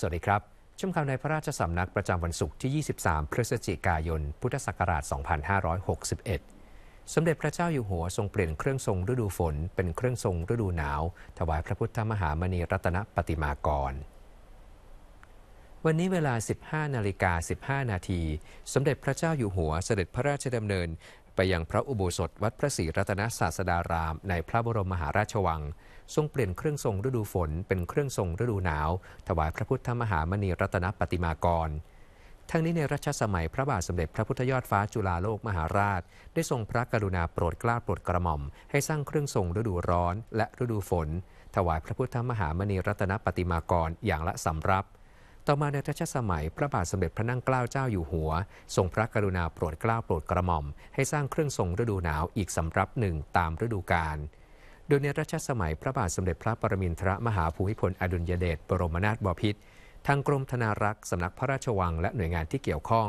สวัสดีครับชมข่าวในพระราชสำนักประจำวันศุกร์ที่ 23 พฤศจิกายน พุทธศักราช 2561 สมเด็จพระเจ้าอยู่หัวทรงเปลี่ยนเครื่องทรงฤดูฝน เป็นเครื่องทรงฤดูหนาว ถวายพระพุทธมหามณีรัตนปฏิมากร วันนี้เวลา 15 นาฬิกา 15 นาที สมเด็จพระเจ้าอยู่หัวเสด็จพระราชดำเนินไปยังพระอุโบสถวัดพระศรีรัตนศาสดาราม ในพระบรมมหาราชวัง ทรงเปลี่ยนเครื่องทรงฤดูฝนเป็นเครื่องทรงฤดูหนาว ถวายพระพุทธมหามณีรัตนปฏิมากร ทั้งนี้ในรัชสมัยพระบาทสมเด็จพระพุทธยอดฟ้าจุฬาโลกมหาราช ได้ทรงพระกรุณาโปรดเกล้าโปรดกระหม่อม ให้สร้างเครื่องทรงฤดูร้อน และฤดูฝน ถวายพระพุทธมหามณีรัตนปฏิมากรอย่างละสำรับต่อมาในรัชสมัยพระบาทสมเด็จพระนั่งเกล้าเจ้าอยู่หัวทรงพระกรุณาโปรดเกล้าโปรดกระหม่อม ให้สร้างเครื่องทรงฤดูหนาวอีกสำรับหนึ่งตามฤดูกาล โดยในรัชสมัยพระบาทสมเด็จพระปรมินทรมหาภูมิพลอดุลยเดชบรมนาถบพิตรทางกรมธนารักษ์สำนักพระราชวังและหน่วยงานที่เกี่ยวข้อง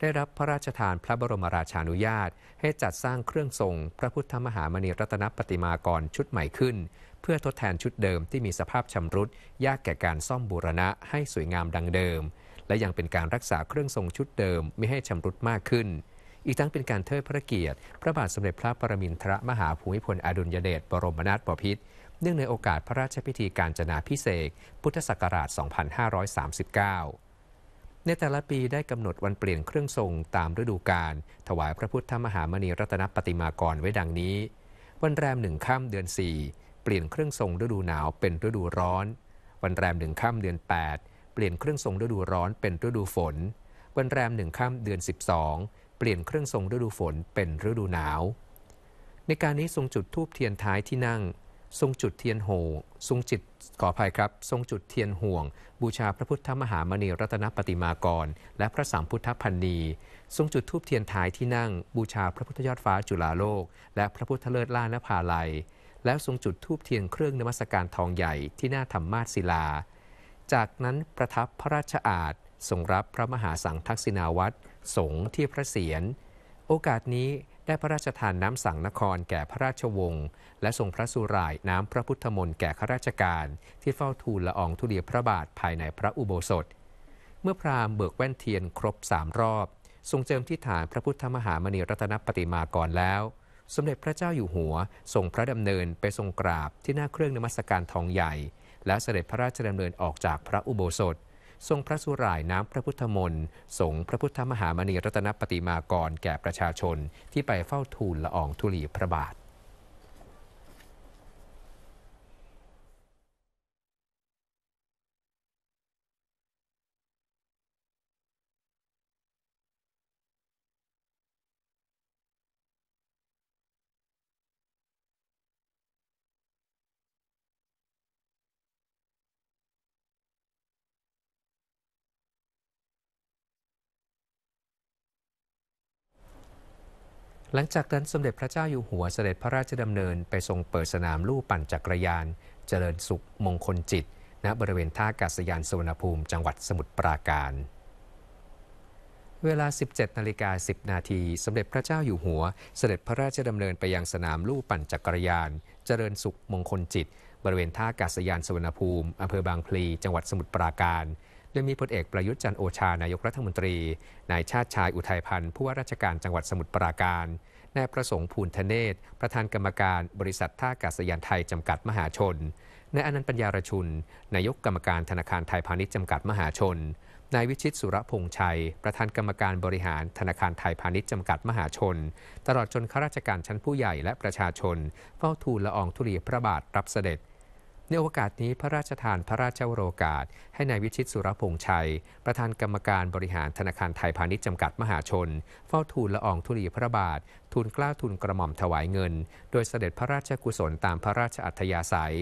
ได้รับพระราชทานพระบรมราชานุญาต ให้จัดสร้างเครื่องทรง พระพุทธมหามณีรัตนปฏิมากรชุดใหม่ขึ้นพื่อทดแทนชุดเดิมที่มีสภาพชำรุดยากแก่การซ่อมบูรณะให้สวยงามดังเดิม และยังเป็นการรักษาเครื่องทรงชุดเดิมไม่ให้ชำรุดมากขึ้น อีกทั้งเป็นการเทิดพระเกียรติพระบาทสมเด็จพระปรมินทรมหาภูมิพลอดุลยเดชบรมนาถบพิตรเนื่องในโอกาสพระราชพิธีการจนาพิเศษพุทธศักราช 2539 ในแต่ละปีได้กำหนดวันเปลี่ยนเครื่องทรงตามฤดูกาลถวายพระพุทธมหามณีรัตนปฏิมากรไว้ดังนี้ วันแรมหนึ่งค่ำเดือน4เปลี่ยนเครื่องทรงฤดูหนาวเป็นฤดูร้อน วันแรมหนึ่งค่ำเดือน 8 เปลี่ยนเครื่องทรงฤดูร้อนเป็นฤดูฝน วันแรมหนึ่งค่ำเดือน 12 เปลี่ยนเครื่องทรงฤดูฝนเป็นฤดูหนาว ในการนี้ทรงจุดทูบเทียนท้ายที่นั่ง ทรงจุดเทียนโหทรงจิตขออภัยครับทรงจุดเทียนห่วง บูชาพระพุทธมหามณีรัตนปฏิมากร และพระสัมพุทธพันนีทรงจุดทูบเทียนท้ายที่นั่งบูชาพระพุทธยอดฟ้าจุฬาโลก และพระพุทธเลิศล่านภาลัยแล้วทรงจุดทูบเทียนเครื่องนมัสการทองใหญ่ที่หน้าธรรมาศศิลา จากนั้นประทับพระราชอาณทรงรับพระมหาสังทักษิณาวัตรสงฆ์ที่พระเศียร โอกาสนี้ได้พระราชทานน้ำสังนครแก่พระราชวงศ์และทรงพระสุรายน้ำพระพุทธมนต์แก่ข้าราชการ ที่เฝ้าทูลละออง ธุเรียพระบาทภายในพระอุโบสถ เมื่อพราหมณ์เบิกแว่นเทียนครบสามรอบ ทรงเจิมที่ฐานพระพุทธมหามณีรัตนปฏิมากรแล้วสมเด็จพระเจ้าอยู่หัวส่งพระดำเนินไปทรงกราบที่หน้าเครื่องนมัสการทองใหญ่ และเสด็จพระราชดำเนินออกจากพระอุโบสถ ทรงพระสุรายน้ำพระพุทธมนต์สงพระพุทธมหามณีรัตนปฏิมากรแก่ประชาชน ที่ไปเฝ้าทูลละอองธุลีพระบาทหลังจากนั้นสมเด็จพระเจ้าอยู่หัว เสด็จพระราชดำเนินไปทรงเปิดสนามลู่ปั่นจักรยาน เจริญสุขมงคลจิตณบริเวณท่าอากาศยานสุวรรณภูมิจังหวัดสมุทรปราการ เวลา 17นาฬิกา10นาทีสมเด็จพระเจ้าอยู่หัวเสด็จพระราชดำเนินไปยังสนามลู่ปั่นจักรยาน เจริญสุขมงคลจิต บริเวณท่าอากาศยานสุวรรณภูมิอำเภอบางพลีจังหวัดสมุทรปราการดยมีพลเอกประยุทธ์จันโอชานายกรัฐมนตรี นายชาติชายอุทัยพันธ์ผู้ว่าราชการจังหวัดสมุทรปราการ นายประสงค์ภูลทเนศประธานกรรมการบริษัทท่าอากาศยานไทยจำกัดมหาชน นายอนันต์ปัญญารชุนนายกกรรมการธนาคารไทยพาณิชย์จำกัดมหาชน นายวิชิตสุรพงษ์ชัย ประธานกรรมการบริหารธนาคารไทยพาณิชย์จำกัดมหาชน ตลอดจนข้าราชการชั้นผู้ใหญ่และประชาชน เฝ้าทูลละอองธุลีพระบาทรับเสด็จในโอกาสนี้พระราชทานพระราชวโรกาสให้ในายวิชิตสุรพงษ์ชัย ประธานกรรมการบริหารธนาคารไทยพาณิชย์จำกัดมหาชน เฝ้าทูลละอองธุลีพระบาททูลกล้าทูลกระหม่อมถวายเงิน โดยเสด็จพระราชกุศลตามพระราชอัธยาศัย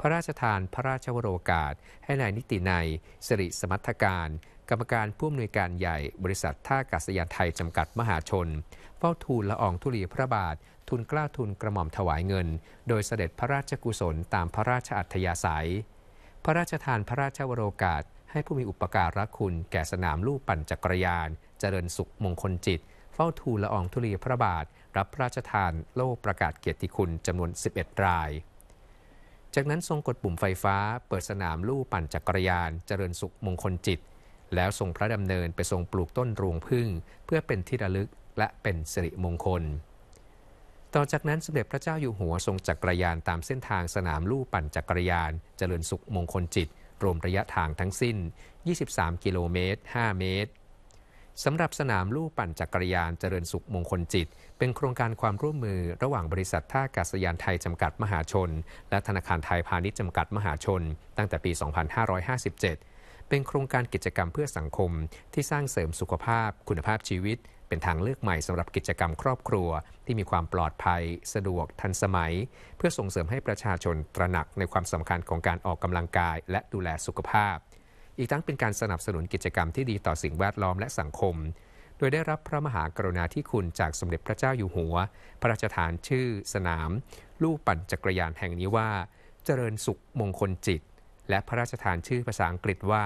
พระราชทานพระราชวโรกาส ให้ในายนิตินัยสิริสมัทการกรรมการผู้อำนวยการใหญ่บริษัทท่าอากาศยานไทย จำกัดมหาชนเฝ้าทูลละอองธุลีพระบาททุนกล้าทุนกระหม่อมถวายเงินโดยเสด็จพระราชกุศลตามพระราชอัธยาศัย พระราชทานพระราชวโรกาสให้ผู้มีอุปการะคุณแก่สนามลูกปั่นจักรยานเจริญสุขมงคลจิตเฝ้าทูลละอองธุลีพระบาท รับพระราชทานโล่ประกาศเกียรติคุณจำนวน 11 ราย จากนั้นทรงกดปุ่มไฟฟ้าเปิดสนามลู่ปั่นจักรยาน เจริญสุขมงคลจิต แล้วทรงพระดำเนินไปทรงปลูกต้นรวงพึ่ง เพื่อเป็นที่ระลึกและเป็นสิริมงคลต่อจากนั้นสมเด็จพระเจ้าอยู่หัวทรงจักรยานตามเส้นทางสนามลู่ปั่นจักรยานเจริญสุขมงคลจิต รวมระยะทางทั้งสิ้น 23 กิโลเมตร 5 เมตรสำหรับสนามลู่ปั่นจักรยานเจริญสุขมงคลจิต เป็นโครงการความร่วมมือระหว่างบริษัทท่าอากาศยานไทยจำกัดมหาชน และธนาคารไทยพาณิชย์จำกัดมหาชน ตั้งแต่ปี 2557 เป็นโครงการกิจกรรมเพื่อสังคมที่สร้างเสริมสุขภาพ คุณภาพชีวิตเป็นทางเลือกใหม่สำหรับกิจกรรมครอบครัวที่มีความปลอดภัย สะดวกทันสมัย เพื่อส่งเสริมให้ประชาชนตระหนักในความสำคัญของการออกกำลังกายและดูแลสุขภาพ อีกทั้งเป็นการสนับสนุนกิจกรรมที่ดีต่อสิ่งแวดล้อมและสังคม โดยได้รับพระมหากรุณาธิคุณจากสมเด็จพระเจ้าอยู่หัว พระราชทานชื่อสนามลู่ปั่นจักรยานแห่งนี้ว่า เจริญสุขมงคลจิต และพระราชทานชื่อภาษาอังกฤษว่า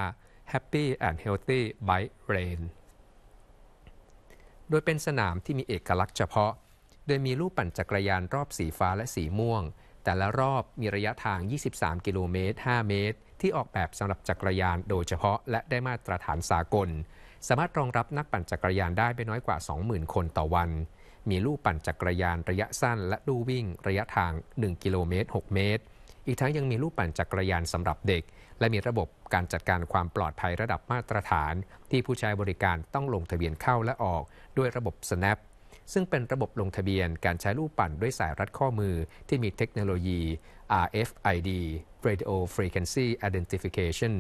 Happy and Healthy Bike Lane โดยเป็นสนามที่มีเอกลักษณ์เฉพาะ โดยมีลูปปั่นจักรยานรอบสีฟ้าและสีม่วง แต่ละรอบมีระยะทาง 23กิโลเมตร5เมตร ที่ออกแบบสำหรับจักรยานโดยเฉพาะ และได้มาตรฐานสากล สามารถรองรับนักปั่นจักรยานได้ไม่น้อยกว่า 20,000 คนต่อวัน มีลู่ปั่นจักรยานระยะสั้น และลู่วิ่งระยะทาง 1กิโลเมตร6เมตร อีกทั้งยังมีลู่ปั่นจักรยานสำหรับเด็กและมีระบบการจัดการความปลอดภัยระดับมาตรฐาน ที่ผู้ใช้บริการต้องลงทะเบียนเข้าและออกด้วยระบบ Snap ซึ่งเป็นระบบลงทะเบียนการใช้ลูกปั่นด้วยสายรัดข้อมือที่มีเทคโนโลยี RFID Radio Frequency Identification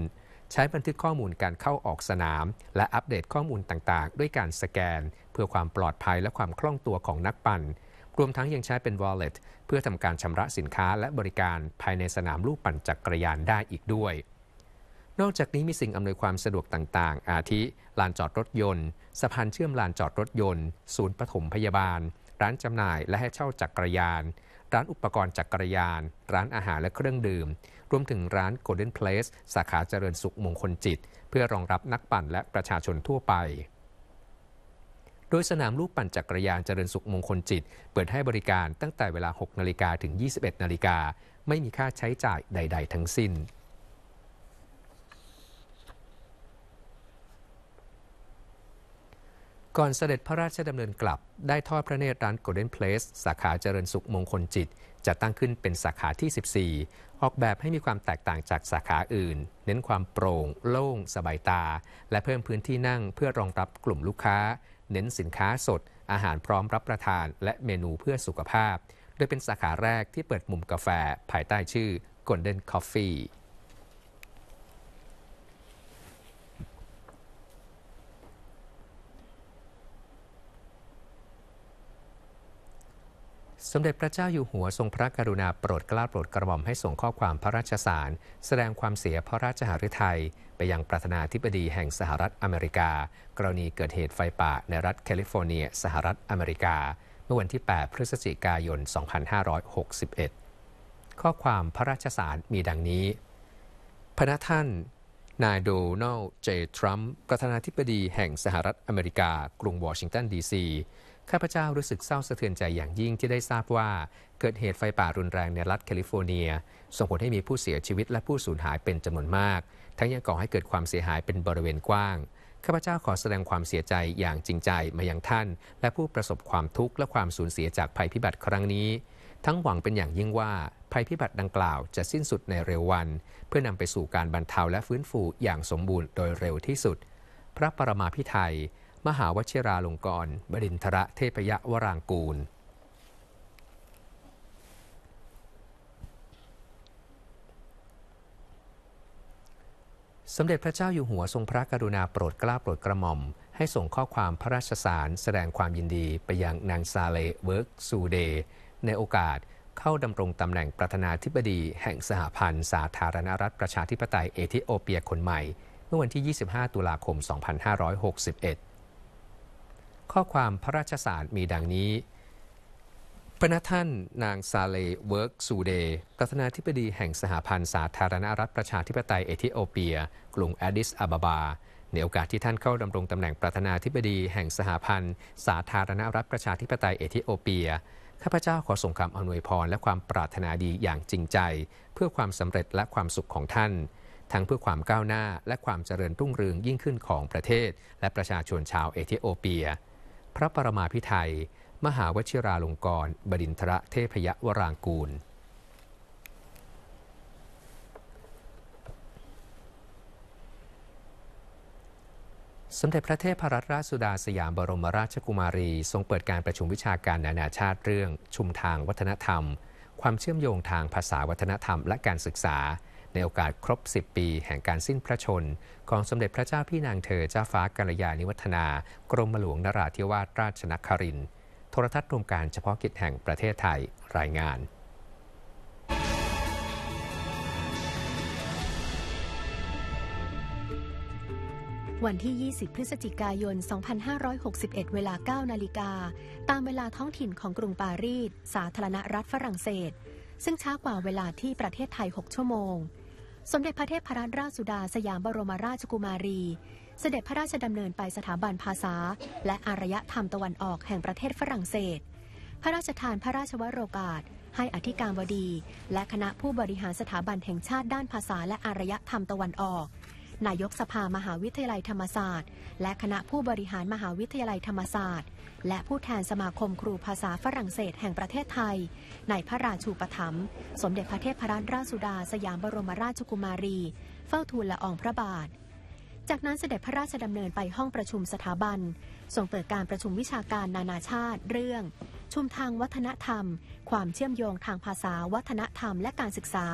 ใช้บันทึกข้อมูลการเข้าออกสนาม และอัปเดตข้อมูลต่างๆ ด้วยการสแกน เพื่อความปลอดภัยและความคล่องตัวของนักปั่นรวมทั้งยังใช้เป็น wallet เพื่อทำการชำระสินค้าและบริการภายในสนามลูกปั่นจักรยานได้อีกด้วย นอกจากนี้มีสิ่งอำนวยความสะดวกต่างๆ อาทิ ลานจอดรถยนต์สะพานเชื่อมลานจอดรถยนต์ ศูนย์ปฐมพยาบาล ร้านจำหน่ายและให้เช่าจักรยาน ร้านอุปกรณ์จักรยาน ร้านอาหารและเครื่องดื่ม รวมถึงร้าน Golden Place สาขาเจริญสุขมงคลจิต เพื่อรองรับนักปั่นและประชาชนทั่วไปโดยสนามลูกปั่นจักรยานเจริญสุขมงคลจิตเปิดให้บริการตั้งแต่เวลา 6 นาฬิกาถึง 21 นาฬิกา ไม่มีค่าใช้จ่ายใด ๆ ทั้งสิ้น ก่อนเสด็จพระราชดำเนินกลับ ได้ทอดพระเนตรร้าน Golden Place สาขาเจริญสุขมงคลจิต จะตั้งขึ้นเป็นสาขาที่ 14 ออกแบบให้มีความแตกต่างจากสาขาอื่น เน้นความโปร่ง โล่ง สบายตา และเพิ่มพื้นที่นั่งเพื่อรองรับกลุ่มลูกค้าเน้นสินค้าสดอาหารพร้อมรับประทาน และเมนูเพื่อสุขภาพ โดยเป็นสาขาแรกที่เปิดมุมกาแฟภายใต้ชื่อ Golden Coffee สมเด็จพระเจ้าอยู่หัวทรงพระกรุณาโปรดเกล้าโปรดกระหม่อมให้ส่งข้อความพระราชสาร แสดงความเสียพระราชหฤทัยไปยังประธานาธิบดีแห่งสหรัฐอเมริกา กรณีเกิดเหตุไฟป่า ในรัฐแคลิฟอร์เนีย สหรัฐอเมริกา เมื่อวันที่ 8 พฤศจิกายน 2561 ข้อความพระราชสารมีดังนี้พระท่านนายโดนัลด์เจทรัมป์ประธานาธิบดีแห่งสหรัฐอเมริกา กรุงวอชิงตันดีซีข้าพเจ้ารู้สึกเศร้าสะเทือนใจอย่างยิ่งที่ได้ทราบว่า เกิดเหตุไฟป่ารุนแรงในรัฐแคลิฟอร์เนีย ส่งผลให้มีผู้เสียชีวิตและผู้สูญหายเป็นจำนวนมาก ทั้งยังก่อให้เกิดความเสียหายเป็นบริเวณกว้างข้าพเจ้าขอแสดงความเสียใจอย่างจริงใจมายังท่าน และผู้ประสบความทุกข์และความสูญเสียจากภัยพิบัติครั้งนี้ ทั้งหวังเป็นอย่างยิ่งว่าภัยพิบัติดังกล่าวจะสิ้นสุดในเร็ววัน เพื่อนำไปสู่การบรรเทาและฟื้นฟูอย่างสมบูรณ์โดยเร็วที่สุด พระปรมาพิไทยมหาวชิราลงกรณ์บดินทระเทพยะวรางกูล สมเด็จพระเจ้าอยู่หัวทรงพระกรุณาโปรดเกล้าโปรดกระหม่อม ให้ส่งข้อความพระราชสารแสดงความยินดีไปยังนางซาเลเวิร์กซูเด ในโอกาสเข้าดำรงตำแหน่งประธานาธิบดีแห่งสหพันธ์ สาธารณรัฐประชาธิปไตยเอธิโอเปียคนใหม่ เมื่อวันที่ 25ตุลาคม2561ข้อความพระราชสารมีดังนี้พระนท่านนางซาเลเวิร์กซูเดย์ประธานาธิบดีแห่งสหพันธ์สาธารณรัฐประชาธิปไตยเอธิโอเปีย กรุงแอดิสอาบาบา ในโอกาสที่ท่านเข้าดำรงตำแหน่งประธานาธิบดีแห่งสหพันธ์สาธารณรัฐประชาธิปไตยเอธิโอเปีย ข้าพเจ้าขอส่งคำอำนวยพรและความปรารถนาดีอย่างจริงใจ เพื่อความสำเร็จและความสุขของท่าน ทั้งเพื่อความก้าวหน้าและความเจริญรุ่งเรืองยิ่งขึ้นของประเทศ และประชาชนชาวเอธิโอเปียพระปรมาพิไทย มหาวชิราลงกรณบดินทระเทพยวรางกูลสมเด็จพระเทพรัตนราชสุดาสยามบรมราชกุมารีทรงเปิดการประชุมวิชาการนานาชาติเรื่อง ชุมทางวัฒนธรรม ความเชื่อมโยงทางภาษาวัฒนธรรมและการศึกษาในโอกาสครบ 10 ปีแห่งการสิ้นพระชน ของสมเด็จพระเจ้าพี่นางเธอเจ้าฟ้ากัลยาณิวัฒนา กรมหลวงนราธิวาสราชนครินโทรทัศน์รวมการเฉพาะกิจแห่งประเทศไทยรายงาน วันที่ 20 พฤศจิกายน 2561 เวลา 9นาฬิกาตามเวลาท้องถิ่นของกรุงปารีสสาธารณรัฐฝรั่งเศส ซึ่งช้ากว่าเวลาที่ประเทศไทย6ชั่วโมงสมเด็จพระเทพรัตนราชสุดาสยามบรมราชกุมารี เสด็จพระราชดำเนินไปสถาบันภาษา และอารยธรรมตะวันออกแห่งประเทศฝรั่งเศส พระราชทานพระราชวโรกาสให้อธิการบดี และคณะผู้บริหารสถาบันแห่งชาติด้านภาษาและอารยธรรมตะวันออกนายกสภามหาวิทยาลัยธรรมศาสตร์ และคณะผู้บริหารมหาวิทยาลัยธรรมศาสตร์ และผู้แทนสมาคมครูภาษาฝรั่งเศสแห่งประเทศไทย ในพระราชูปถัมภ์สมเด็จพระเทพรัตนราชสุดา สยามบรมราชกุมารี เฝ้าทูลละอองพระบาท จากนั้นเสด็จพระราชดำเนินไปห้องประชุมสถาบันทรงเปิดการประชุมวิชาการนานาชาติ เรื่อง ชุมทางวัฒนธรรม ความเชื่อมโยงทางภาษาวัฒนธรรมและการศึกษา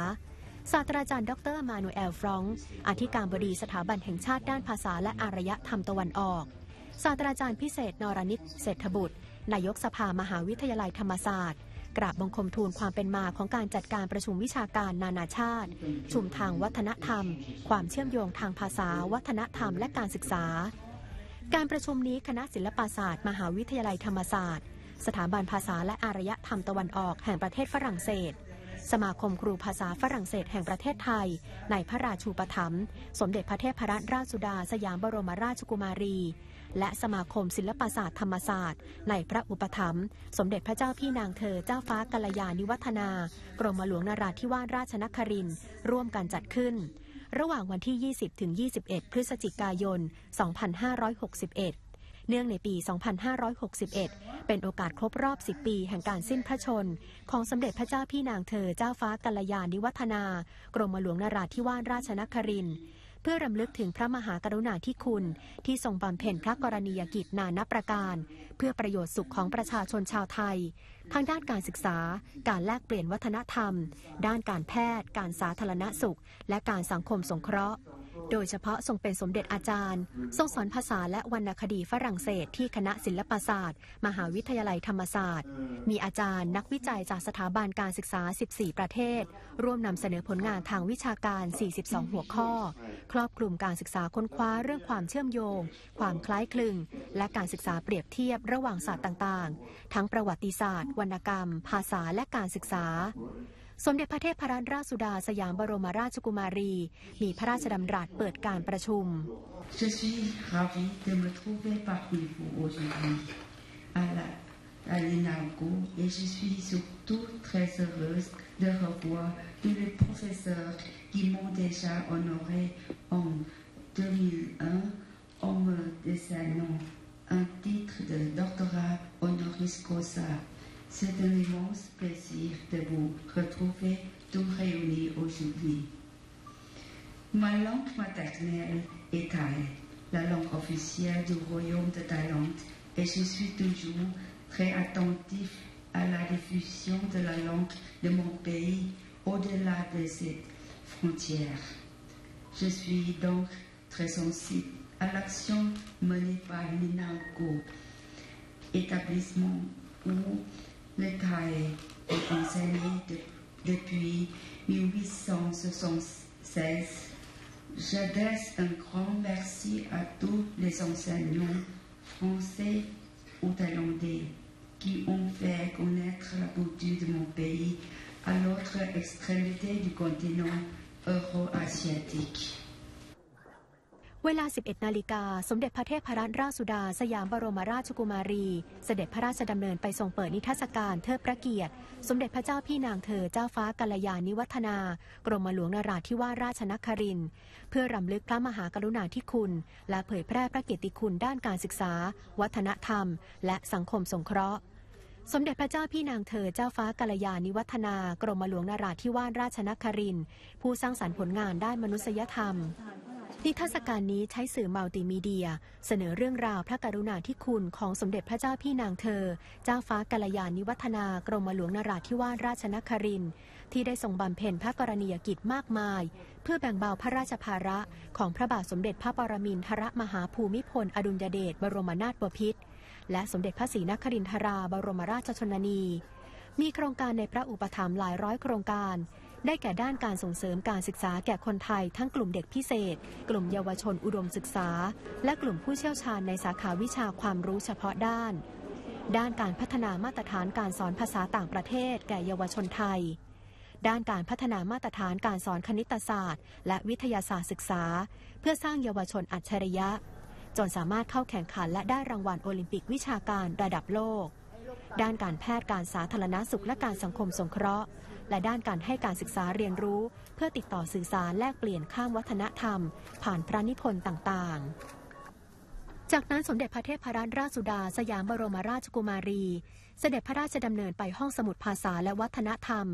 ศาสตราจารย์ดร มานูเอลฟรอง์อธิการบดีสถาบันแห่งชาติด้านภาษาและอารยธรรมตะวันออก ศาสตราจารย์พิเศษ นรนิตเศรษฐบุตร นายกสภามหาวิทยาลัยธรรมศาสตร์ กราบบังคมทูลความเป็นมาของการจัดการประชุมวิชาการนานาชาติ ชุมทางวัฒนธรรม ความเชื่อมโยงทางภาษา วัฒนธรรมและการศึกษา การประชุมนี้คณะศิลปศาสตร์มหาวิทยาลัยธรรมศาสตร์ สถาบันภาษาและอารยธรรมตะวันออกแห่งประเทศฝรั่งเศสสมาคมครูภาษาฝรั่งเศสแห่งประเทศไทย ในพระราชูปถัมภ์สมเด็จพระเทพรัตนราชสุดาสยามบรมราชกุมารี และสมาคมศิลปศาสตร์ธรรมศาสตร์ ในพระอุปถัมภ์สมเด็จพระเจ้าพี่นางเธอเจ้าฟ้ากัลยาณิวัฒนา กรมหลวงนราธิวาสราชนคริน ร่วมกันจัดขึ้น ระหว่างวันที่ 20-21พฤศจิกายน2561เนื่องในปี 2561 เป็นโอกาสครบรอบ 10 ปีแห่งการสิ้นพระชน ของสมเด็จพระเจ้าพี่นางเธอเจ้าฟ้ากัลยาณิวัฒนา กรมหลวงนาราธิวาสราชนครินทร์เพื่อรำลึกถึงพระมหากรุณาธิคุณ ที่ทรงบำเพ็ญพระกรณียกิจนานับประการ เพื่อประโยชน์สุขของประชาชนชาวไทยทั้งด้านการศึกษา การแลกเปลี่ยนวัฒนธรรม ด้านการแพทย์ การสาธารณสุข และการสังคมสงเคราะห์โดยเฉพาะทรงเป็นสมเด็จอาจารย์ทรงสอนภาษาและวรรณคดีฝรั่งเศส ที่คณะศิลปศาสตร์มหาวิทยาลัยธรรมศาสตร์ มีอาจารย์ นักวิจัยจากสถาบันการศึกษา 14 ประเทศ ร่วมนำเสนอผลงานทางวิชาการ 42 หัวข้อ ครอบคลุมการศึกษาค้นคว้าเรื่องความเชื่อมโยง ความคล้ายคลึงและการศึกษาเปรียบเทียบระหว่างศาสตร์ต่าง ๆ ทั้งประวัติศาสตร์ วรรณกรรม ภาษาและการศึกษาสมเด็จพระเทพรรัตนราชสุดาสยามบรมราชกุมารีมีพระราชดำรัสเปิดการประชุมเ C'est un immense plaisir de vous retrouver tous réunis aujourd'hui. Ma langue maternelle est thaï, la langue officielle du royaume de Thaïlande, et je suis toujours très attentif à la diffusion de la langue de mon pays au-delà de ses frontières. Je suis donc très sensible à l'action menée par l'INALCO, établissement où le Thaï est enseigné depuis 1876. J'adresse un grand merci à tous les enseignants français ou thaïlandais qui ont fait connaître la beauté de mon pays à l'autre extrémité du continent euro-asiatique. เวลา 11นาฬิกา สมเด็จพระเทพรัตนราชสุดา สยามบรมราชกุมารีสเสด็จพระราชดำเนินไปทรงเปิดนิทรรศการเทิดพระเกียรติ สมเด็จพระเจ้าพี่นางเธอ เจ้าฟ้ากัลยาณิวัฒนา กรมหลวงนราธิวาสราชนคริน เพื่อรำลึกพระมหากรุณาธิคุณ และเผยแพร่พระเกียรติคุณด้านการศึกษา วัฒนธรรม และสังคมสงเคราะห์ สมเด็จพระเจ้าพี่นางเธอ เจ้าฟ้ากัลยาณิวัฒนา กรมหลวงนราธิวาสราชนครินผู้สร้างสรรค์ผลงานด้านมนุษยธรรมนิทรรศการนี้ใช้สื่อมัลติมีเดีย เสนอเรื่องราวพระกรุณาธิคุณของสมเด็จพระเจ้าพี่นางเธอเจ้าฟ้ากัลยาณิวัฒนากรมหลวงนราธิวาสราชนครินทร์ที่ได้ทรงบำเพ็ญพระกรณียกิจมากมาย เพื่อแบ่งเบาพระราชภาระ ของพระบาทสมเด็จพระปรมินทรมหาภูมิพล อดุลยเดชบรมนาถบพิตรและสมเด็จพระศรีนครินทราบรมราชชนนี มีโครงการในพระอุปถัมภ์หลายร้อยโครงการได้แก่ด้านการส่งเสริมการศึกษาแก่คนไทย ทั้งกลุ่มเด็กพิเศษ กลุ่มเยาวชนอุดมศึกษา และกลุ่มผู้เชี่ยวชาญในสาขาวิชาความรู้เฉพาะด้าน ด้านการพัฒนามาตรฐานการสอนภาษาต่างประเทศแก่เยาวชนไทย ด้านการพัฒนามาตรฐานการสอนคณิตศาสตร์ และวิทยาศาสตร์ศึกษา เพื่อสร้างเยาวชนอัจฉริยะ จนสามารถเข้าแข่งขันและได้รางวัลโอลิมปิกวิชาการระดับโลก ด้านการแพทย์การสาธารณาสุขและการสังคมสงเคราะห์และด้านการให้การศึกษาเรียนรู้ เพื่อติดต่อสื่อสารแลกเปลี่ยนข้ามวัฒนธรรม ผ่านพระนิพนธ์ต่าง ๆ จากนั้นสมเด็จพระเทพรัตนราชสุดา สยามบรมราชกุมารี เสด็จพระราชดำเนินไปห้องสมุดภาษาและวัฒนธรรม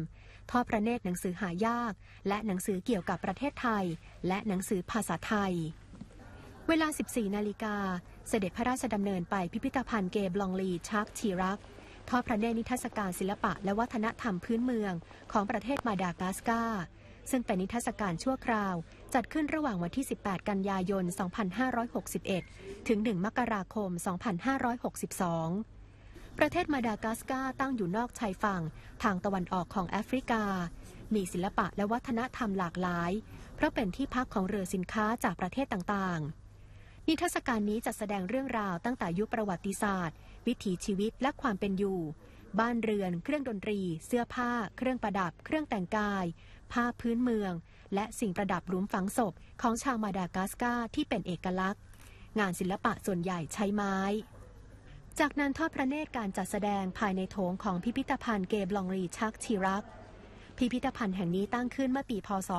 ทอดพระเนตรหนังสือหายาก และหนังสือเกี่ยวกับประเทศไทย และหนังสือภาษาไทย เวลา 14 นาฬิกาเสด็จพระราชดำเนินไปพิพิธภัณฑ์เกบลองลีชักชีรักทอดพระเนตรนิทรรศการศิลปะและวัฒนธรรมพื้นเมือง ของประเทศมาดากัสการ์ซึ่งเป็นนิทรรศการชั่วคราว จัดขึ้นระหว่างวันที่ 18 กันยายน 2561 ถึง 1 มกราคม 2562 ประเทศมาดากัสการ์ตั้งอยู่นอกชายฝั่งทางตะวันออกของแอฟริกา มีศิลปะและวัฒนธรรมหลากหลาย เพราะเป็นที่พักของเรือสินค้าจากประเทศต่างๆ นิทรรศการนี้จัดแสดงเรื่องราวตั้งแต่ยุคประวัติศาสตร์วิถีชีวิตและความเป็นอยู่ บ้านเรือน เครื่องดนตรี เสื้อผ้า เครื่องประดับ เครื่องแต่งกาย ผ้าพื้นเมือง และสิ่งประดับหลุมฝังศพของชาวมาดากัสกาที่เป็นเอกลักษณ์ งานศิลปะส่วนใหญ่ใช้ไม้ จากนั้นทอดพระเนตรการจัดแสดงภายในโถงของพิพิธภัณฑ์เกบลองรีชักชิรัก พิพิธภัณฑ์แห่งนี้ตั้งขึ้นเมื่อปีพศ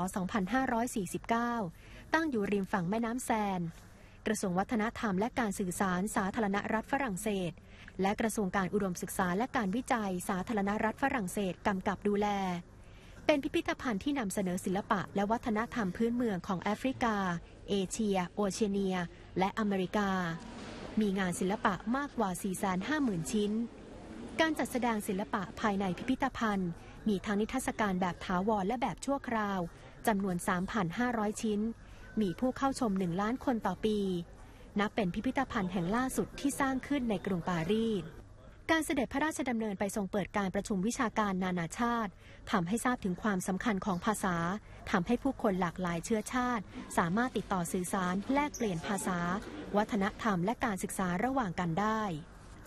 2549 ตั้งอยู่ริมฝั่งแม่น้ำแซน กระทรวงวัฒนธรรมและการสื่อสารสาธารณรัฐฝรั่งเศสและกระทรวงการอุดมศึกษาและการวิจัยสาธารณรัฐฝรั่งเศสกำกับดูแล เป็นพิพิธภัณฑ์ที่นำเสนอศิลปะและวัฒนธรรมพื้นเมืองของแอฟริกา เอเชีย โอเชียเนีย และอเมริกา มีงานศิลปะมากกว่า 450,000 ชิ้น การจัดแสดงศิลปะภายในพิพิธภัณฑ์ มีทั้งนิทรรศการแบบถาวรและแบบชั่วคราว จำนวน 3,500 ชิ้น มีผู้เข้าชม1ล้านคนต่อปีนับเป็นพิพิธภัณฑ์แห่งล่าสุดที่สร้างขึ้นในกรุงปารีส การเสด็จพระราชดำเนินไปทรงเปิดการประชุมวิชาการนานาชาติทำให้ทราบถึงความสำคัญของภาษาทำให้ผู้คนหลากหลายเชื้อชาติ สามารถติดต่อสื่อสารแลกเปลี่ยนภาษา วัฒนธรรมและการศึกษาระหว่างกันได้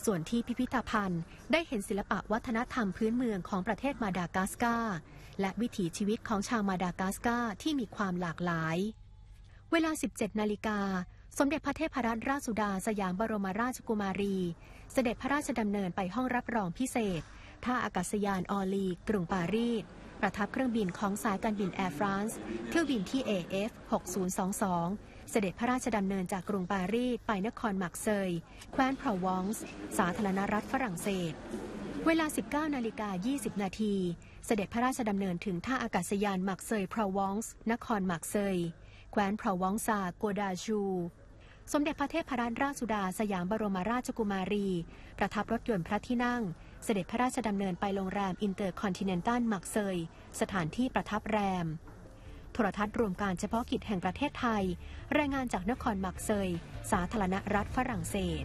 ส่วนที่พิพิธภัณฑ์ได้เห็นศิลปะวัฒนธรรมพื้นเมืองของประเทศมาดากัสการ์และวิถีชีวิตของชาวมาดากัสการ์ที่มีความหลากหลาย เวลา 17นาฬิกาสมเด็จพระเทพรัตนราชสุดาสยามบรมราชกุมารี เสด็จพระราชดำเนินไปห้องรับรองพิเศษ ท่าอากาศยานออลีกรุงปารีสประทับเครื่องบินของสายการบินแอร์ฟรานซ์เที่ยวบินที่ AF 6022เสด็จพระราชดำเนินจากกรุงปารีสไปนครมักเซย แคว้นพราวองส์สาธารณรัฐฝรั่งเศส เวลา 19นาฬิกา20 นาทีเสด็จพระราชดำเนินถึงท่าอากาศยานมักเซยพราวองส์นครมักเซยแคว้นพราวองซาโกดาชูสมเด็จพระเทพรัตนราชสุดาสยามบรมราชกุมารี ประทับรถยนต์พระที่นั่ง เสด็จพระราชดำเนินไปโรงแรมอินเตอร์คอนติเนนตัลมักเซย สถานที่ประทับแรม โทรทัศน์รวมการเฉพาะกิจแห่งประเทศไทยรายงานจากนครมักเซย สาธารณรัฐฝรั่งเศส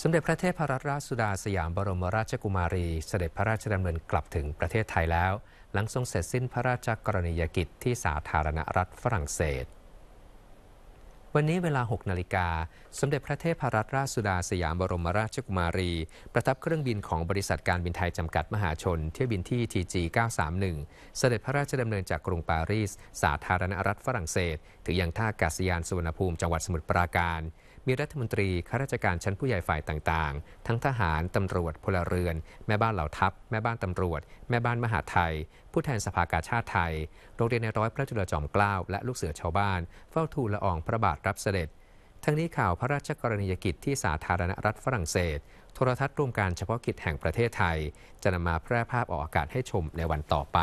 สมเด็จพระเทพรัตนราชสุดาสยามบรมราชกุมารีเสด็จพระราชดำเนินกลับถึงประเทศไทยแล้วหลังทรงเสร็จสิ้นพระราชกรณียกิจที่สาธารณรัฐฝรั่งเศส วันนี้เวลา 6นาฬิกาสมเด็จพระเทพรัตนราชสุดาสยามบรมราชกุมารี ประทับเครื่องบินของบริษัทการบินไทยจำกัดมหาชนเที่ยวบินที่ TG 931 เสด็จพระราชดำเนินจากกรุงปารีสสาธารณรัฐฝรั่งเศส ถึงยังท่าอากาศยานสุวรรณภูมิจังหวัดสมุทรปราการมีรัฐมนตรีข้าราชการชั้นผู้ใหญ่ฝ่ายต่างๆ ทั้งทหาร ตำรวจพลเรือน แม่บ้านเหล่าทัพ แม่บ้านตำรวจ แม่บ้านมหาไทย ผู้แทนสภากาชาติไทย โรงเรียนในร้อยพระจุลจอมเกล้าและลูกเสือชาวบ้าน เฝ้าทูลละอองพระบาทรับเสด็จ ทั้งนี้ข่าวพระราชกรณียกิจที่สาธารณรัฐฝรั่งเศสโทรทัศน์รวมการเฉพาะกิจแห่งประเทศไทย จะนำมาแพร่ภาพออกอากาศให้ชมในวันต่อไป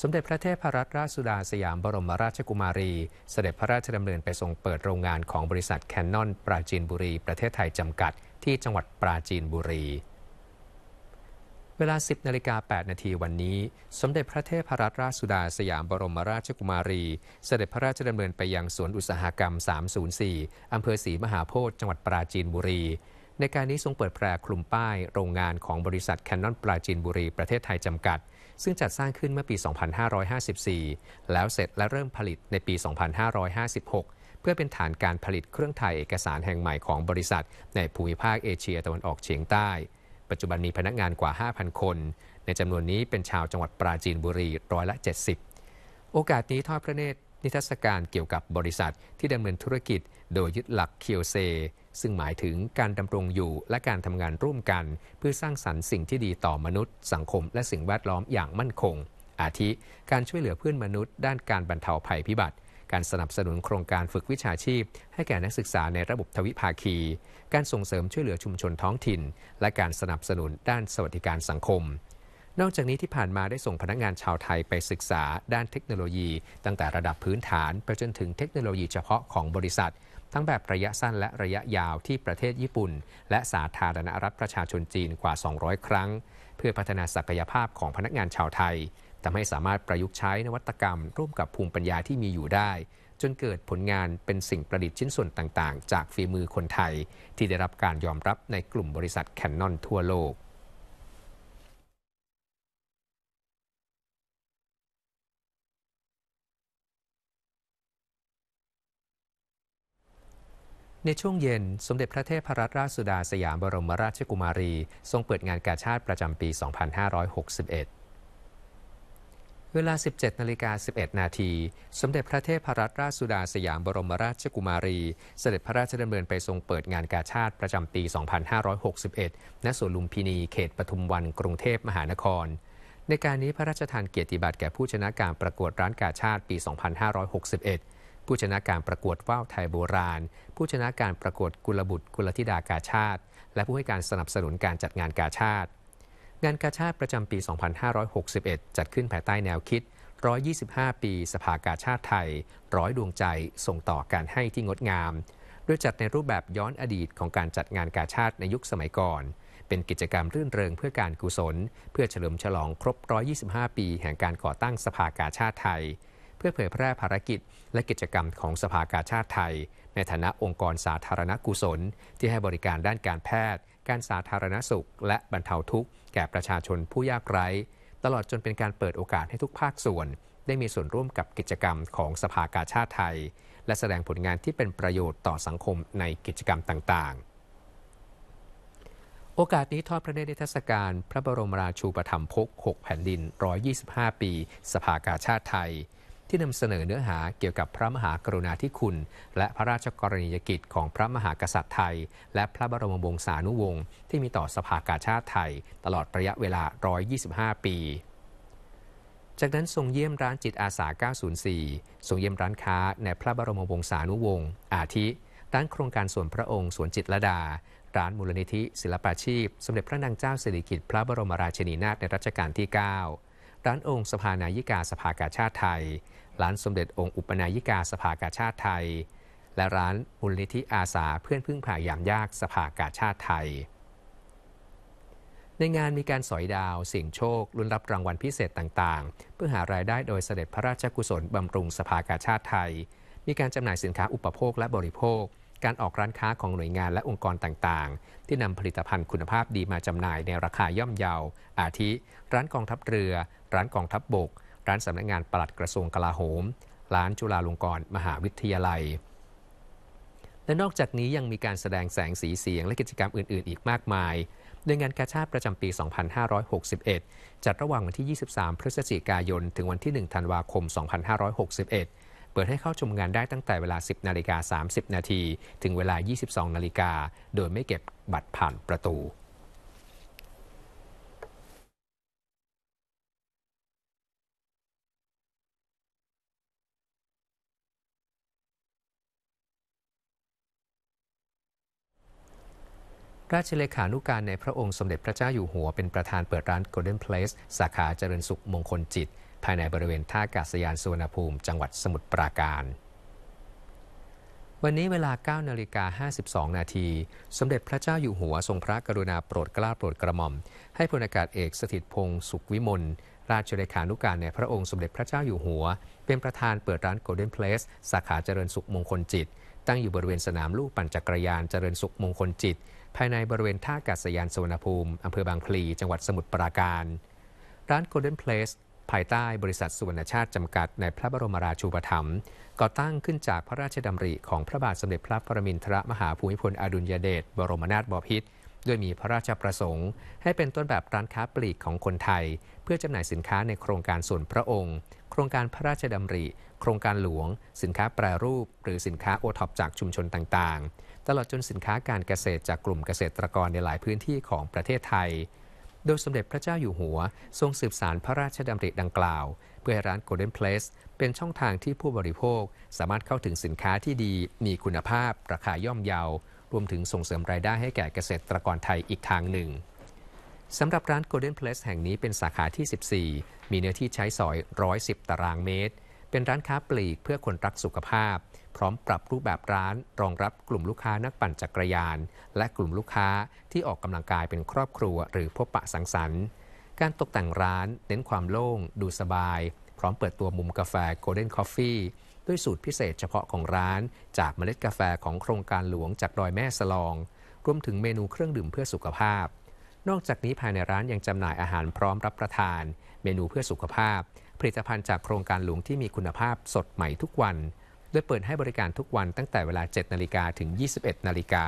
สมเด็จพระเทพรัตนราชสุดาสยามบรมราชกุมารี เสด็จพระราชดำเนินไปทรงเปิดโรงงานของบริษัทแคนนอนปราจีนบุรีประเทศไทยจำกัด ที่จังหวัดปราจีนบุรี เวลา 10นาฬิกา8นาทีวันนี้ สมเด็จพระเทพรัตนราชสุดาสยามบรมราชกุมารี เสด็จพระราชดำเนินไปยังสวนอุตสาหกรรม 304อำเภอศรีมหาโพธิจังหวัดปราจีนบุรี ในการนี้ทรงเปิดแพร่คลุมป้ายโรงงานของบริษัทแคนนอนปราจีนบุรี ประเทศไทยจำกัดซึ่งจัดสร้างขึ้นเมื่อปี 2554 แล้วเสร็จและเริ่มผลิตในปี 2556 เพื่อเป็นฐานการผลิตเครื่องถ่ายเอกสารแห่งใหม่ของบริษัท ในภูมิภาคเอเชียตะวันออกเฉียงใต้ ปัจจุบันมีพนักงานกว่า 5,000 คน ในจำนวนนี้เป็นชาวจังหวัดปราจีนบุรีร้อยละ 70 โอกาสนี้ทอดพระเนตรนิทรรศการเกี่ยวกับบริษัท ที่ดำเนินธุรกิจโดยยึดหลักเคียวเซซึ่งหมายถึงการดำรงอยู่และการทำงานร่วมกัน เพื่อสร้างสรรค์สิ่งที่ดีต่อมนุษย์ สังคมและสิ่งแวดล้อมอย่างมั่นคง อาทิการช่วยเหลือเพื่อนมนุษย์ ด้านการบรรเทาภัยพิบัติ การสนับสนุนโครงการฝึกวิชาชีพ ให้แก่นักศึกษาในระบบทวิภาคี การส่งเสริมช่วยเหลือชุมชนท้องถิ่น และการสนับสนุนด้านสวัสดิการสังคม นอกจากนี้ที่ผ่านมาได้ส่งพนักงานชาวไทยไปศึกษา ด้านเทคโนโลยีตั้งแต่ระดับพื้นฐาน ไปจนถึงเทคโนโลยีเฉพาะของบริษัททั้งแบบระยะสั้นและระยะยาวที่ประเทศญี่ปุ่น และสาธารณรัฐประชาชนจีนกว่า 200 ครั้ง เพื่อพัฒนาศักยภาพของพนักงานชาวไทยทำให้สามารถประยุกต์ใช้นวัตกรรม ร่วมกับภูมิปัญญาที่มีอยู่ได้ จนเกิดผลงานเป็นสิ่งประดิษฐ์ชิ้นส่วนต่างๆ จากฝีมือคนไทย ที่ได้รับการยอมรับในกลุ่มบริษัทแคนนอนทั่วโลกในช่วงเย็นสมเด็จพระเทพรัตนราชสุดาสยามบรมราชกุมารี ทรงเปิดงานกาชาติประจำปี 2561 เวลา 17นาฬิกา11นาทีสมเด็จพระเทพรัตนราชสุดาสยามบรมราชกุมารี เสด็จพระราชดำเนินไปทรงเปิดงานกาชาติประจำปี 2561 ณ สวนลุมพินี เขตปทุมวันกรุงเทพมหานคร ในการนี้พระราชทานเกียรติบัตรแก่ผู้ชนะการประกวดร้านกาชาติปี 2561ผู้ชนะการประกวดว่าวไทยโบราณ ผู้ชนะการประกวดกุลบุตรกุลธิดากาชาติ และผู้ให้การสนับสนุนการจัดงานกาชาติ งานกาชาติประจำปี 2561 จัดขึ้นภายใต้แนวคิด 125 ปีสภากาชาติไทย ร้อยดวงใจส่งต่อการให้ที่งดงาม โดยจัดในรูปแบบย้อนอดีตของการจัดงานกาชาติในยุคสมัยก่อน เป็นกิจกรรมรื่นเริงเพื่อการกุศล เพื่อเฉลิมฉลองครบ 125 ปีแห่งการก่อตั้งสภากาชาติไทยเพื่อเผยแพร่ภารกิจและกิจกรรมของสภากาชาติไทยในฐานะองค์กรสาธารณกุศลที่ให้บริการด้านการแพทย์ การสาธารณสุขและบรรเทาทุกข์แก่ประชาชนผู้ยากไร้ ตลอดจนเป็นการเปิดโอกาสให้ทุกภาคส่วนได้มีส่วนร่วมกับกิจกรรมของสภากาชาติไทย และแสดงผลงานที่เป็นประโยชน์ต่อสังคมในกิจกรรมต่างๆ โอกาสนี้ทอดพระเนตรในเทศกาลพระบรมราชูปถัมภก6แผ่นดิน 125 ปี สภากาชาติไทยที่นำเสนอเนื้อหาเกี่ยวกับพระมหากรุณาธิคุณ และพระราชกรณียกิจของพระมหากษัตริย์ไทย และพระบรมวงศานุวงศ์ที่มีต่อสภากาชาติไทยตลอดระยะเวลา 125 ปี จากนั้นทรงเยี่ยมร้านจิตอาสา 904 ทรงเยี่ยมร้านค้าในพระบรมวงศานุวงศ์อาทิร้านโครงการส่วนพระองค์สวนจิตรดา ร้านมูลนิธิศิลปาชีพสมเด็จพระนางเจ้าสิริกิติ์พระบรมราชินีนาถในรัชกาลที่ 9 ร้านองค์สภานายิกาสภากาชาติไทยร้านสมเด็จองค์อุปนายิกาสภากาชาติไทย และร้านมูลนิธิอาสาเพื่อนพึ่งพายามยากสภากาชาติไทย ในงานมีการสอยดาวเสี่ยงโชคลุ้นรับรางวัลพิเศษต่างๆ เพื่อหารายได้โดยเสด็จพระราชกุศลบำรุงสภากาชาติไทย มีการจำหน่ายสินค้าอุปโภคและบริโภค การออกร้านค้าของหน่วยงานและองค์กรต่างๆ ที่นำผลิตภัณฑ์คุณภาพดีมาจำหน่ายในราคาย่อมเยาอาทิร้านกองทัพเรือ ร้านกองทัพบบกร้านสำนักงงานปลัดกระทรวงกลาโหม ร้านจุฬาลงกรณ์มหาวิทยาลัย และนอกจากนี้ยังมีการแสดงแสงสีเสียงและกิจกรรมอื่นๆ อีกมากมาย โดยงานกาชาติประจำปี 2561 จัดระหว่างวันที่ 23 พฤศจิกายน ถึงวันที่ 1 ธันวาคม 2561 เปิดให้เข้าชมงานได้ตั้งแต่เวลา 10 นาฬิกา30 นาที ถึงเวลา 22 นาฬิกา โดยไม่เก็บบัตรผ่านประตูราชเลขานุการในพระองค์สมเด็จพระเจ้าอยู่หัวเป็นประธานเปิดร้าน Golden Place สาขาเจริญสุขมงคลจิต ภายในบริเวณท่าอากาศยานสุวรรณภูมิ จังหวัดสมุทรปราการ วันนี้เวลา9นาฬิกา52นาทีสมเด็จพระเจ้าอยู่หัวทรงพระกรุณาโปรดเกล้าโปรดกระหม่อม ให้พลอากาศเอกสถิตพงศ์สุขวิมลราชเลขานุการในพระองค์สมเด็จพระเจ้าอยู่หัวเป็นประธานเปิดร้าน Golden Place สาขาเจริญสุขมงคลจิต ตั้งอยู่บริเวณสนามลูกปั่นจักรยานเจริญสุขมงคลจิตภายในบริเวณท่าอากาศยานสุวรรณภูมิ อำเภอบางพลี จังหวัดสมุทรปราการ ร้าน Golden Place ภายใต้บริษัทสุวรรณชาติจำกัดในพระบรมราชูปถัมภ์ก่อตั้งขึ้นจากพระราชดำริของพระบาทสมเด็จพระปรมินทรมหาภูมิพล อดุลยเดชบรมนาถบพิตรด้วยมีพระราชประสงค์ ให้เป็นต้นแบบร้านค้าปลีกของคนไทย เพื่อจำหน่ายสินค้าในโครงการส่วนพระองค์ โครงการพระราชดำริ โครงการหลวง สินค้าแปรรูป หรือสินค้าโอท็อปจากชุมชนต่างๆตลอดจนสินค้าการเกษตรจากกลุ่มเกษตรกรในหลายพื้นที่ของประเทศไทย โดยสมเด็จพระเจ้าอยู่หัว ทรงสืบสารพระราชดำริดังกล่าว เพื่อให้ร้านโกลเด้นเพลสเป็นช่องทางที่ผู้บริโภคสามารถเข้าถึงสินค้าที่ดีมีคุณภาพ ราคาย่อมเยาว รวมถึงส่งเสริมรายได้ให้แก่เกษตรกรไทยอีกทางหนึ่งสำหรับร้านโกลเด้นเพลส แห่งนี้เป็นสาขาที่14มีเนื้อที่ใช้สอย110 ตารางเมตรเป็นร้านค้าปลีกเพื่อคนรักสุขภาพ พร้อมปรับรูปแบบร้าน รองรับกลุ่มลูกค้านักปั่นจักรยาน และกลุ่มลูกค้าที่ออกกำลังกายเป็นครอบครัวหรือพบปะสังสรรค์การตกแต่งร้าน เน้นความโล่ง ดูสบาย พร้อมเปิดตัวมุมกาแฟกลเด้นคอฟฟี่ด้วยสูตรพิเศษเฉพาะของร้าน จากเมล็ดกาแฟของโครงการหลวงจากดอยแม่สลองรวมถึงเมนูเครื่องดื่มเพื่อสุขภาพ นอกจากนี้ภายในร้านยังจำหน่ายอาหารพร้อมรับประทาน เมนูเพื่อสุขภาพผลิตภัณฑ์จากโครงการหลวงที่มีคุณภาพสดใหม่ทุกวัน โดยเปิดให้บริการทุกวันตั้งแต่เวลา 7นาฬิกาถึง 21นาฬิกา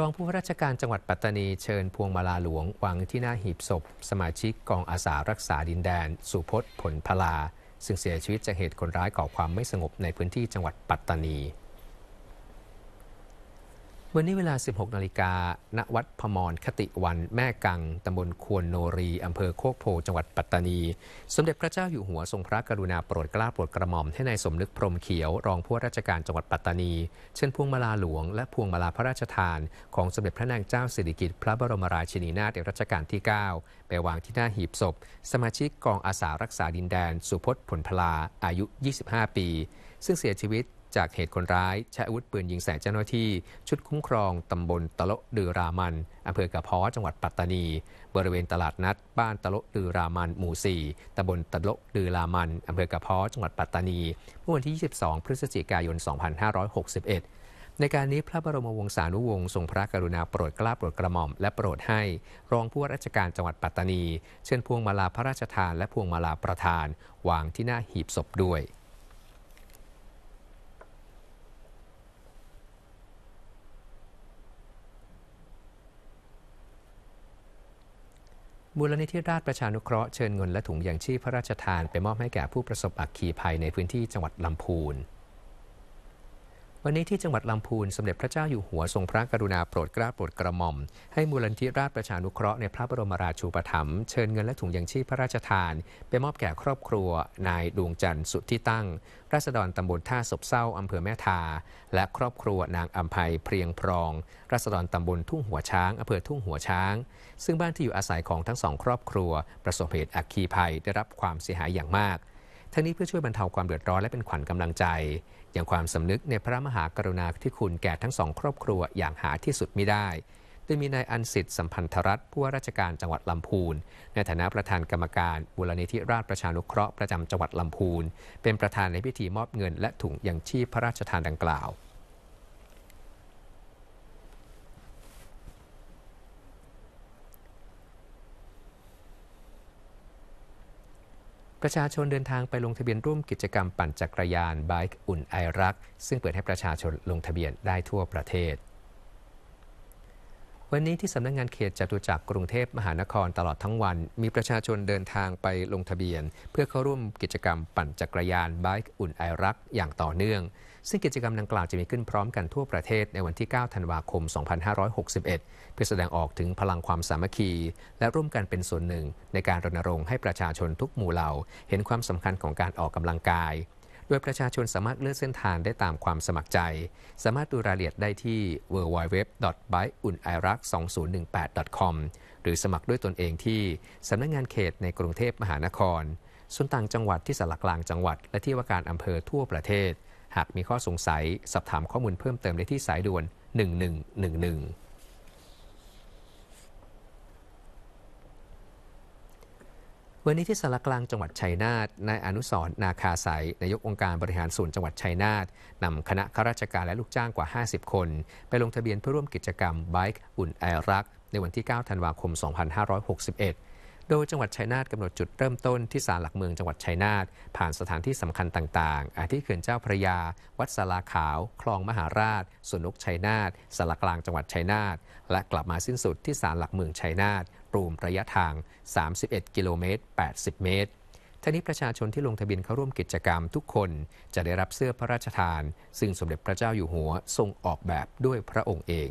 รองผู้ว่าราชการจังหวัดปัตตานีเชิญพวงมาลาหลวงวางที่หน้าหีบศพสมาชิกกองอาสารักษาดินแดน สุพจน์ผลพลา ซึ่งเสียชีวิตจากเหตุคนร้ายก่อความไม่สงบในพื้นที่จังหวัดปัตตานีวันนี้เวลา 16 นาฬิกาณวัดพมรคติวัน แม่กัง ตำบลควนโนรี อำเภอโคกโพ จังหวัดปัตตานี สมเด็จพระเจ้าอยู่หัวทรงพระกรุณาโปรดเกล้าโปรดกระหม่อมให้ในายสมนึกพรมเขียวรองผู้ราชการจังหวัดปัตตานี เช่น พวงมาลาหลวงและพวงมาลาพระราชทานของสมเด็จพระนางเจ้าสิริกิติ์พระบรมราชินีนาถในรัชกาลที่ 9 ไปวางที่หน้าหีบศพ สมาชิกกองอาสารักษาดินแดน สุพจน์ผลพลาอายุ 25 ปีซึ่งเสียชีวิตจากเหตุคนร้าย ใช้อาวุธปืนยิงใส่เจ้าหน้าที่ชุดคุ้มครองตำบลตะโลดือรามันอำเภอกระเพาะจังหวัดปัตตานี บริเวณตลาดนัด บ้านตะโลดือรามัน หมู่4ตำบลตะโลดือรามันอำเภอกระเพาะจังหวัดปัตตานีเมื่อวันที่ 22 พฤศจิกายน2561ในการนี้พระบรมวงศานุวงศ์ทรงพระกรุณาโปรดเกล้าโปรดกระหม่อมและโปรดให้ รองผู้ว่าราชการจังหวัดปัตตานีเชิญพวงมาลาพระราชทานและพวงมาลาประธาน วางที่หน้าหีบศพด้วยมูลนิธิราชประชานุเคราะห์เชิญเงินและถุงยางชีพพระราชทานไปมอบให้แก่ผู้ประสบอักขีภัยในพื้นที่จังหวัดลำพูนวันนี้ที่จังหวัดลำพูนสมเด็จพระเจ้าอยู่หัวทรงพระกรุณาโปรดเกล้าโปรดกระหม่อม ให้มูลนิธิราชประชานุเคราะห์ในพระบรมราชูปถัมภ์เชิญเงินและถุงยังชีพพระราชทาน ไปมอบแก่ครอบครัวนายดวงจันทร์สุดที่ตั้ง ราษฎรตำบลท่าศพเศร้า อำเภอแม่ทา และครอบครัวนางอัมภัยเพียงพรองราษฎรตำบลทุ่งหัวช้างอำเภอทุ่งหัวช้าง ซึ่งบ้านที่อยู่อาศัยของทั้งสองครอบครัว ประสบเหตุอัคคีภัยได้รับความเสียหายอย่างมากทั้งนี้เพื่อช่วยบรรเทาความเดือดร้อนและเป็นขวัญกำลังใจอย่างความสำนึกในพระมหากรุณาธิคุณแก่ทั้งสองครอบครัวอย่างหาที่สุดไม่ได้โดยมีนายอันสิทธิ์สัมพันธรัตน์ผู้ว่าราชการจังหวัดลำพูน ในฐานะประธานกรรมการบุรณิธิราชประชานุเคราะห์ประจำจังหวัดลำพูน เป็นประธานในพิธีมอบเงิน และถุงยังชีพพระราชทานดังกล่าวประชาชนเดินทางไปลงทะเบียนร่วมกิจกรรมปั่นจักรยานบ๊กอุ่นไอรัก ซึ่งเปิดให้ประชาชนลงทะเบียนได้ทั่วประเทศ วันนี้ที่สำนักงงานเขตจตุจักรกรุงเทพมหานครตลอดทั้งวันมีประชาชนเดินทางไปลงทะเบียนเพื่อเข้าร่วมกิจกรรมปั่นจักรยานบ๊กอุ่นไอรักอย่างต่อเนื่องซึ่งกิจกรรมดังกล่าวจะมีขึ้นพร้อมกันทั่วประเทศในวันที่ 9 ธันวาคม 2561 เพื่อแสดงออกถึงพลังความสามัคคี และร่วมกันเป็นส่วนหนึ่งในการรณรงค์ให้ประชาชนทุกหมู่เหล่าเห็นความสำคัญของการออกกำลังกาย โดยประชาชนสามารถเลือกเส้นทางได้ตามความสมัครใจ สามารถดูรายละเอียดได้ที่ w w w b i k e u n i r a k 2 0 1 8 c o m หรือสมัครด้วยตนเองที่สำนักงงานเขตในกรุงเทพมหานครส่วนต่างจังหวัดที่สักกลางจังหวัดและที่ว่าการอำเภอทั่วประเทศหากมีข้อสงสัยสอบถามข้อมูลเพิ่มเติมได้ที่สายด่วน 1111 วันนี้ที่สารกลางจังหวัดชัยนาท นายอนุสรนาคาสายนายกองค์การบริหารส่วนจังหวัดชัยนาทนำคณะข้าราชการและลูกจ้างกว่า 50 คน ไปลงทะเบียนเพื่อร่วมกิจกรรมไบค์อุ่นไอรัก ในวันที่9ธันวาคม 2561โดยจังหวัดชัยนาทกำหนดจุดเริ่มต้นที่ศาลหลักเมืองจังหวัดชัยนาทผ่านสถานที่สำคัญต่างๆ อาทิเขื่อนเจ้าพระยา วัดสาลาขาวคลองมหาราชสุนุกชัยนาทสารกลางจังหวัดชัยนาทและกลับมาสิ้นสุดที่ศาลหลักเมืองชัยนาทรวมระยะทาง 31 กิโลเมตร80 เมตรท่านี้ประชาชนที่ลงทะเบียนเข้าร่วมกิจกรรมทุกคน จะได้รับเสื้อพระราชทาน ซึ่งสมเด็จพระเจ้าอยู่หัวทรงออกแบบด้วยพระองค์เอง